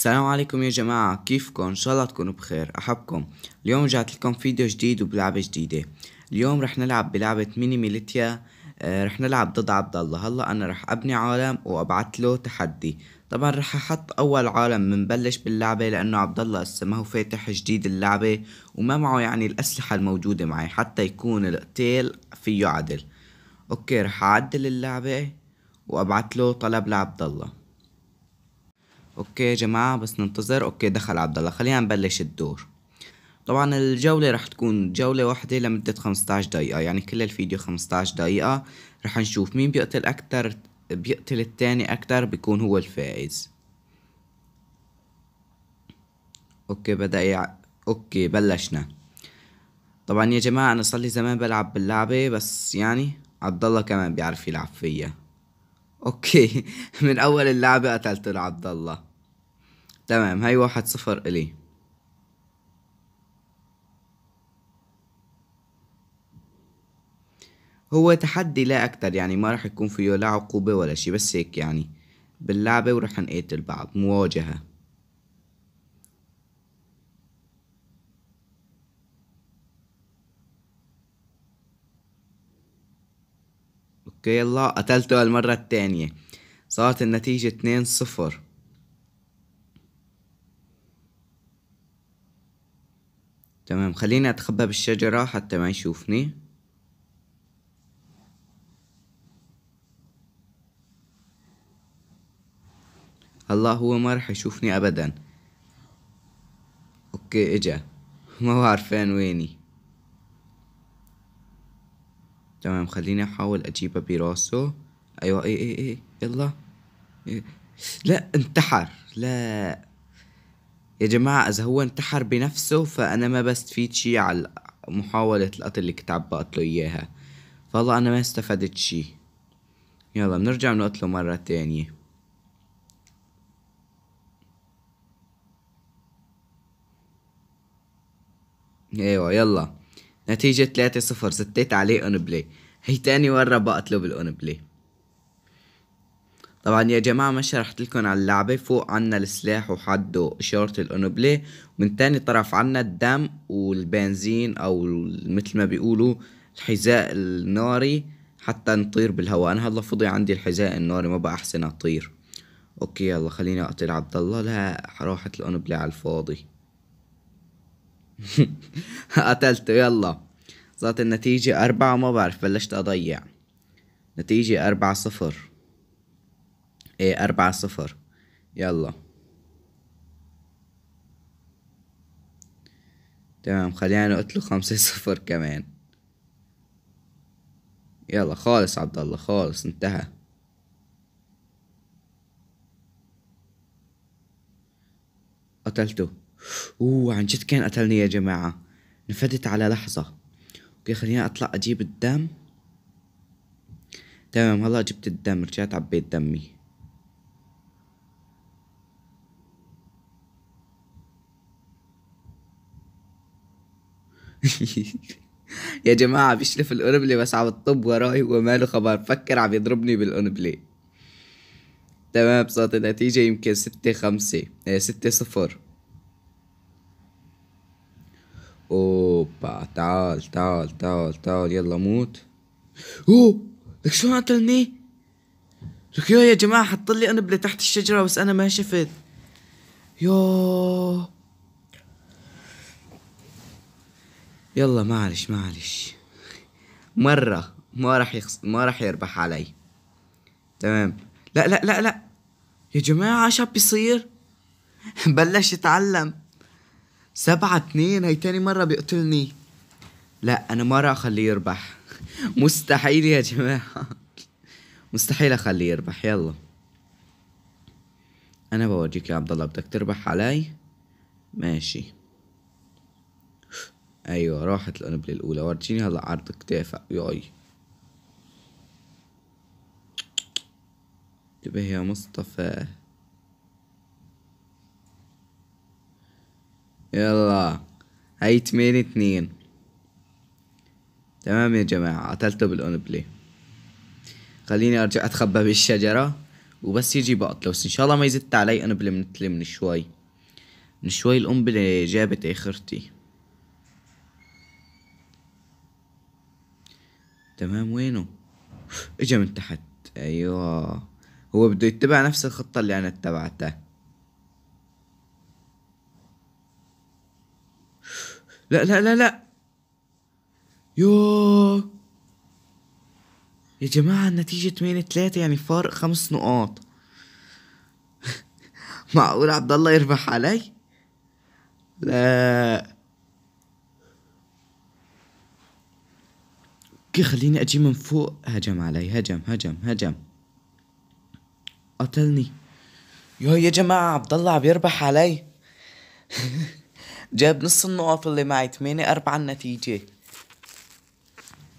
السلام عليكم يا جماعة كيفكم ان شاء الله تكونوا بخير احبكم اليوم جات لكم فيديو جديد وبلعبة جديدة اليوم رح نلعب بلعبة ميني ميليتيا آه، رح نلعب ضد عبد الله هلا انا رح ابني عالم وابعت له تحدي طبعا رح احط اول عالم منبلش باللعبة لانه عبد الله اسا ما هو فاتح جديد اللعبة وما معه يعني الاسلحة الموجودة معي حتى يكون القتيل فيه عدل اوكي رح اعدل اللعبة وابعت له طلب لعبد الله اوكي يا جماعة بس ننتظر اوكي دخل عبد الله خلينا نبلش الدور طبعا الجولة رح تكون جولة واحدة لمدة 15 دقيقة يعني كل الفيديو 15 دقيقة رح نشوف مين بيقتل أكتر بيقتل التاني أكتر بيكون هو الفائز أوكي بدأ يع... أوكي بلشنا طبعا يا جماعة أنا صار لي زمان بلعب باللعبة بس يعني عبدالله كمان بيعرف يلعب فيها أوكي من أول اللعبة قتلت عبدالله تمام هاي واحد صفر إلي هو تحدي لا أكتر يعني ما رح يكون فيه لا عقوبة ولا شي بس هيك يعني باللعبة ورح نقاتل بعض مواجهة اوكي يلا قتلته المرة التانية صارت النتيجة اتنين صفر تمام خليني أتخبى بالشجرة حتى ما يشوفني هلا هو ما رح يشوفني أبدا أوكي إجا ما هو ويني تمام خليني أحاول أجيبه براسه أيوة إيه إيه إيه يلا إيه. لا انتحر لا يا جماعة إذا هو انتحر بنفسه فأنا ما بستفيد شي على محاولة القتل اللي كنت عم بقتله إياها فالله أنا ما استفدت شي يلا بنرجع بنقتله مرة تانية ايوه يلا نتيجة تلاتة صفر ستيت عليه اونبلي هي تاني مرة بقتله بالاونبلي طبعا يا جماعة ما شرحت لكم على اللعبة فوق عنا السلاح وحده إشارة الأنوبلي ومن تاني طرف عنا الدم والبنزين أو مثل ما بيقولوا الحذاء الناري حتى نطير بالهواء أنا هلا فضي عندي الحذاء الناري ما بقى أحسن أطير أوكي يلا خليني أقتل عبد الله لا راحت الأنوبلي على الفاضي قتلته يلا صارت النتيجة أربعة ما بعرف بلشت أضيع نتيجة أربعة صفر ايه أربعة صفر يلا تمام خلينا نقتله خمسة صفر كمان يلا خالص عبد الله خالص انتهى قتلته اوه عن جد كان قتلني يا جماعة نفدت على لحظة اوكي خليني اطلع اجيب الدم تمام هلا جبت الدم رجعت عبيت دمي يا جماعة بيشلف الأونبلي بس عم الطب وراي وماله خبر فكر عم يضربني بالأونبلي تمام صارت النتيجة يمكن ستة خمسة إيه، ستة صفر اوبا تعال تعال تعال تعال يلا موت اوه لك شو قتلني لك يا يا جماعة حط لي أنبلة تحت الشجرة بس أنا ما شفت يوه يلا معلش معلش مرة ما راح يخص... ما راح يربح علي تمام لا لا لا لا يا جماعة شو بيصير بلش يتعلم سبعة اتنين هي تاني مرة بيقتلني لا انا ما راح اخليه يربح مستحيل يا جماعة مستحيل اخليه يربح يلا انا بوريك يا عبد الله بدك تربح علي ماشي ايوه راحت القنبله الاولى ورجيني هلا عرض كتافك ياي انتبه يا مصطفى يلا هاي تمين اتنين تمام يا جماعة قتلته بالقنبلة خليني ارجع اتخبى بالشجرة وبس يجي بقتله ان شاء الله ما يزت علي قنبلة مثل من شوي من شوي القنبلة جابت اخرتي تمام وينه اجا من تحت ايوه هو بده يتبع نفس الخطة اللي انا اتبعتها لا لا لا لا يوه يا جماعة النتيجة 8 3 يعني فارق خمس نقاط معقول عبد الله يربح علي؟ لا خليني أجي من فوق هجم علي هجم هجم هجم قتلني يو يا جماعة عبد الله عم يربح علي جاب نص النقط اللي معي تمانية أربعة النتيجة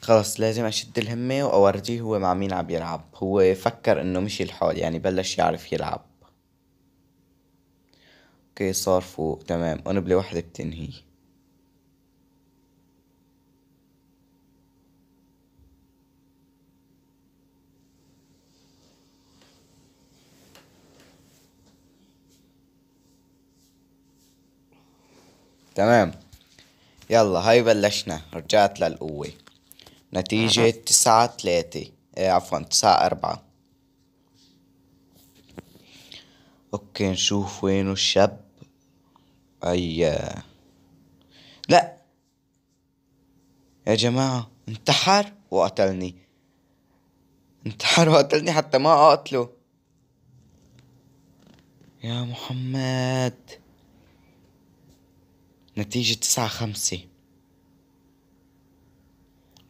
خلص لازم أشد الهمة وأورجيه هو مع مين عم يلعب هو فكر إنه مشي الحال يعني بلش يعرف يلعب اوكي صار فوق تمام قنبلة وحدة بتنهي تمام يلا هاي بلشنا رجعت للقوة نتيجة تسعة تلاتة ايه عفوا تسعة أربعة اوكي نشوف وينو الشاب اي لا يا جماعة انتحر وقتلني انتحر وقتلني حتى ما اقتله يا محمد نتيجة تسعة خمسة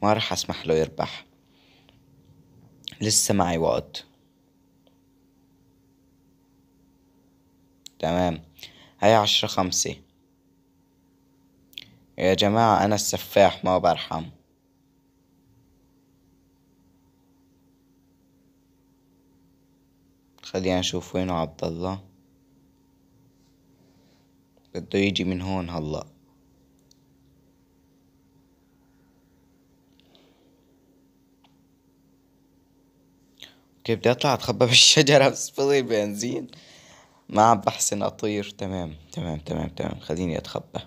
ما رح أسمح له يربح لسه معي وقت تمام هاي عشرة خمسة يا جماعة أنا السفاح ما برحم خلينا نشوف وين عبد الله بده يجي من هون هلا كيف بدي اطلع اتخبى بالشجرة بس فضي بنزين ما عم بحسن اطير تمام تمام تمام تمام خليني اتخبى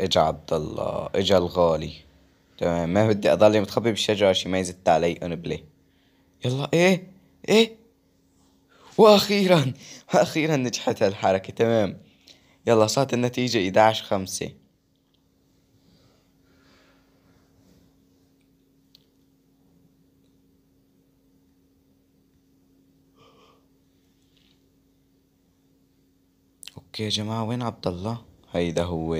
اجا عبد الله اجا الغالي تمام ما بدي اضلي متخبي بالشجرة شي ما يزت علي انبلي يلا ايه ايه واخيرا اخيرا نجحت هالحركة تمام يلا صارت النتيجة 11 خمسة اوكي يا جماعة وين عبد الله هيدا هو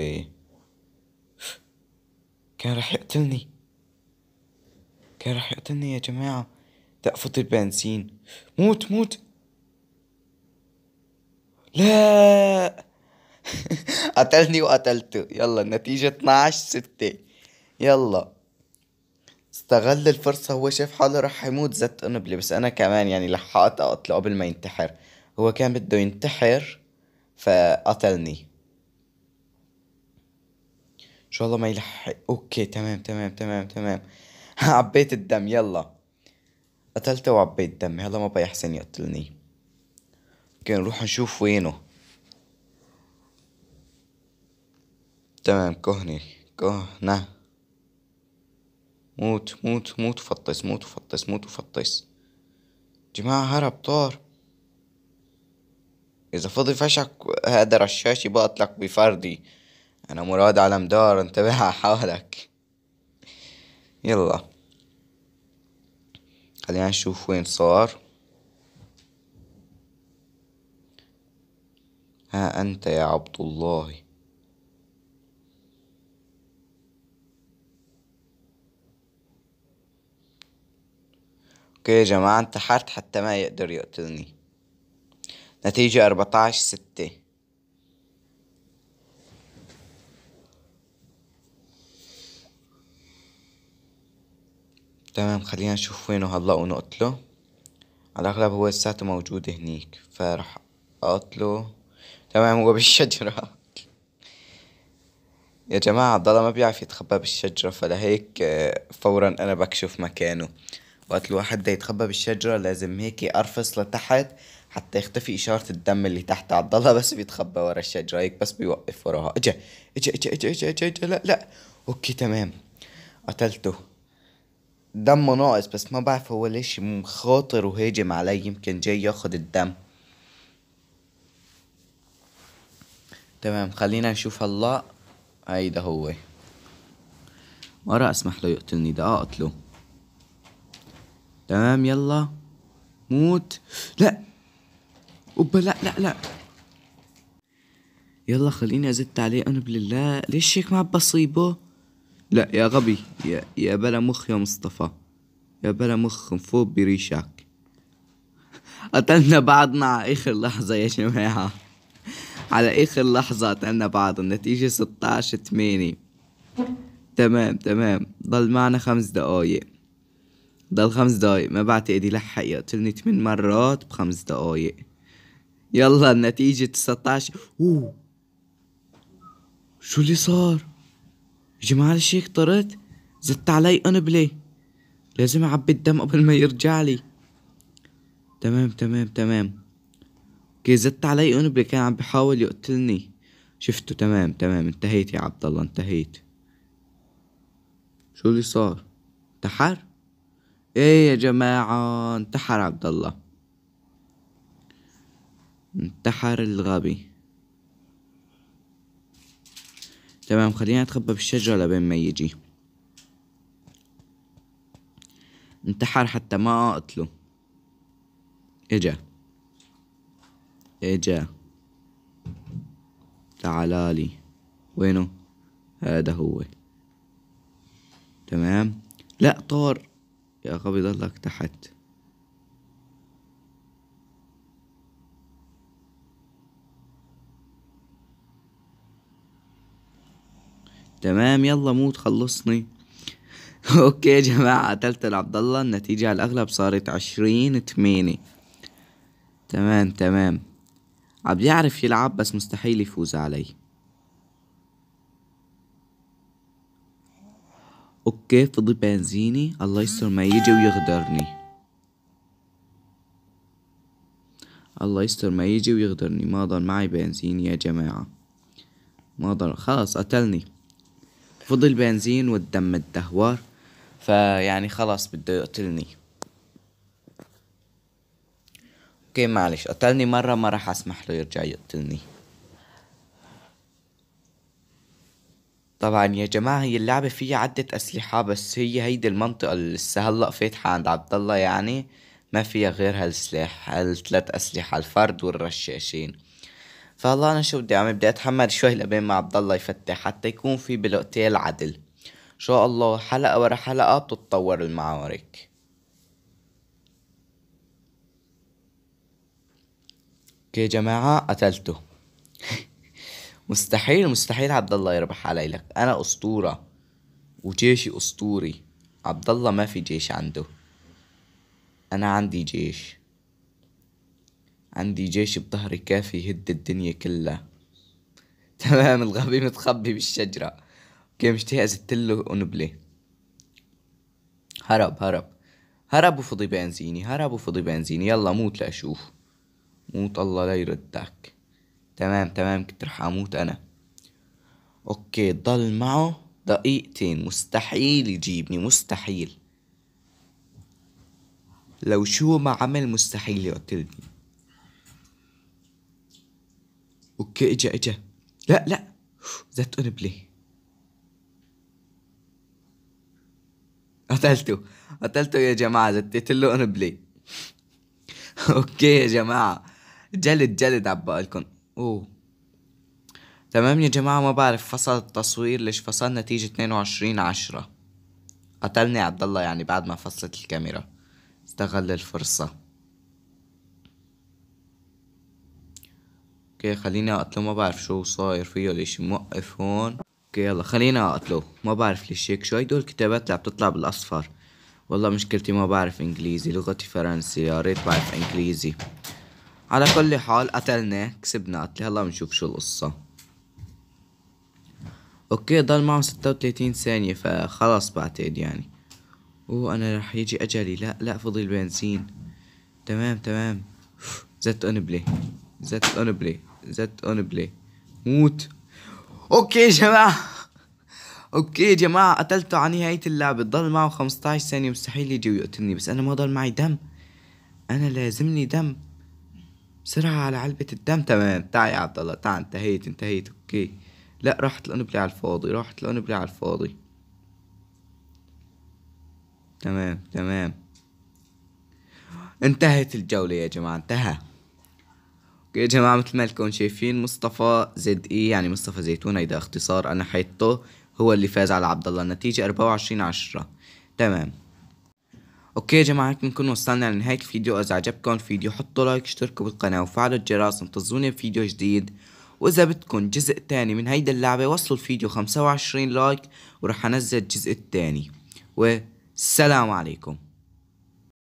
كان رح يقتلني كان رح يقتلني يا جماعة تقفط البنزين موت موت لا قتلني وقتلته يلا النتيجة 12 ستة يلا استغل الفرصة هو شاف حاله رح يموت زت قنبلة بس أنا كمان يعني لحقت أقتله قبل ما ينتحر هو كان بده ينتحر فقتلني إن شاء الله ما يلحق أوكي تمام تمام تمام تمام عبيت الدم يلا قتلته وعبيت دمي هلا ما بيحسن يقتلني نروح نشوف وينه تمام كهني كهنة موت موت موت فطس موت فطس موت فطس جماعة هرب طار إذا فضي فشك هذا رشاشي بقتلك بفردي أنا مراد على مدار انتبه على حالك يلا خلينا نشوف وين صار ها أنت يا عبد الله اوكي يا جماعة انتحرت حتى ما يقدر يقتلني نتيجة أربعتاش ستة تمام خلينا نشوف وينه هلا ونقتله على الأغلب هو لساته موجود هنيك فرح أقتله تمام هو بالشجرة يا جماعة عبد الله ما بيعرف يتخبى بالشجرة فلهيك آه، فورا أنا بكشف مكانه وقت الواحد بده يتخبى بالشجرة لازم هيك أرفص لتحت حتى يختفي إشارة الدم اللي تحت عبد الله بس بيتخبى ورا الشجرة هيك بس بيوقف وراها اجا اجا اجا اجا اجا, أجا, أجا. لا لا أوكي تمام قتلته دمه ناقص بس ما بعرف هو ليش مخاطر وهاجم علي يمكن جاي ياخد الدم تمام خلينا نشوف هلا هيدا هو مرة اسمح له يقتلني ده اقتله آه، تمام يلا موت لا اوبا لا لا لا يلا خليني ازت عليه انا بالله ليش هيك ما عم بصيبه لا يا غبي يا يا بلا مخ يا مصطفى يا بلا مخ فوق بريشك قتلنا بعضنا على اخر لحظه يا جماعه على اخر لحظه عنا بعض النتيجه 16 8 تمام تمام ضل معنا خمس دقايق ضل خمس دقايق ما بعتقد يلحق يقتلني ثمان مرات بخمس دقايق يلا النتيجة 19 اوه شو اللي صار؟ جماعة الشيخ طرت زدت علي قنبلة لازم اعبي الدم قبل ما يرجع لي تمام تمام تمام كي زدت علي أنبلي كان عم بحاول يقتلني شفته تمام تمام انتهيت يا عبد الله انتهيت شو اللي صار انتحر ايه يا جماعة انتحر عبد الله انتحر الغبي تمام خلينا نتخبى بالشجرة لبين ما يجي انتحر حتى ما اقتله اجا اجا تعالالي وينه هذا هو تمام لا طار يا غبي ضلك تحت تمام يلا موت خلصني اوكي يا جماعة قتلت العبد الله النتيجة على الأغلب صارت عشرين تمانية تمام تمام عم يعرف يلعب بس مستحيل يفوز علي اوكي فضي بنزيني الله يستر ما يجي ويغدرني الله يستر ما يجي ويغدرني ما ضل معي بنزين يا جماعة ما ضل خلاص قتلني فضي البنزين والدم الدهور فيعني خلاص بده يقتلني اوكي معلش قتلني مرة ما راح اسمح له يرجع يقتلني طبعا يا جماعة هي اللعبة فيها عدة أسلحة بس هي هيدي المنطقة اللي لسه هلأ فاتحة عند عبد الله يعني ما فيها غير هالسلاح هالتلات أسلحة الفرد والرشاشين فهلا أنا شو بدي أعمل بدي أتحمل شوي لبين ما عبد الله يفتح حتى يكون في بالقتال عدل إن شاء الله حلقة ورا حلقة بتتطور المعارك يا جماعة قتلته مستحيل مستحيل عبد الله يربح علي لك انا اسطورة وجيشي اسطوري عبد الله ما في جيش عنده انا عندي جيش عندي جيش بظهري كافي يهد الدنيا كلها تمام الغبي متخبي بالشجرة اوكي مشتهي ازتله ونبله هرب هرب هرب وفضي بنزيني هرب وفضي بنزيني يلا موت لاشوف موت الله لا يردك تمام تمام كنت رح اموت انا اوكي ضل معه دقيقتين مستحيل يجيبني مستحيل لو شو ما عمل مستحيل يقتلني اوكي اجا اجا لا لا زت قنبلة قتلته قتلته يا جماعة زتيت له قنبلة اوكي يا جماعة جلد جلد عبالكم اوه تمام يا جماعة ما بعرف فصل التصوير ليش فصل نتيجة 22 عشرة قتلني عبد الله يعني بعد ما فصلت الكاميرا استغل الفرصة اوكي خليني اقتله ما بعرف شو صاير فيه ليش موقف هون اوكي يلا خليني اقتله ما بعرف ليش هيك شو هدول دول كتابات اللي عم تطلع بالاصفر والله مشكلتي ما بعرف انجليزي لغتي فرنسي يا ريت بعرف انجليزي على كل حال قتلناه كسبنا قتله هلا بنشوف شو القصة اوكي ضل معه ستة وتلاتين ثانية فخلص بعتقد يعني اوه انا رح يجي اجلي لا لا فضي البنزين تمام تمام زت اونبلي زت اونبلي زت اونبلي موت اوكي جماعة اوكي يا جماعة قتلته على نهاية اللعبة ضل معه خمسة عشر ثانية مستحيل يجي ويقتلني بس انا ما ضل معي دم انا لازمني دم بسرعة على علبة الدم تمام تعي يا عبد الله تعي انتهيت انتهيت اوكي لا راحت القنبلة على الفاضي راحت القنبلة على الفاضي تمام تمام انتهت الجولة يا جماعة انتهى يا جماعة مثل ما لكم شايفين مصطفى زد اي يعني مصطفى زيتون هيدا اختصار انا حيطه هو اللي فاز على عبد الله النتيجة 24 عشرة تمام اوكي يا جماعه نكون وصلنا لنهايه الفيديو اذا عجبكم الفيديو حطوا لايك اشتركوا بالقناه وفعلوا الجرس انتظروني بفيديو جديد واذا بدكم جزء تاني من هيدا اللعبه وصلوا الفيديو 25 لايك ورح انزل الجزء التاني والسلام عليكم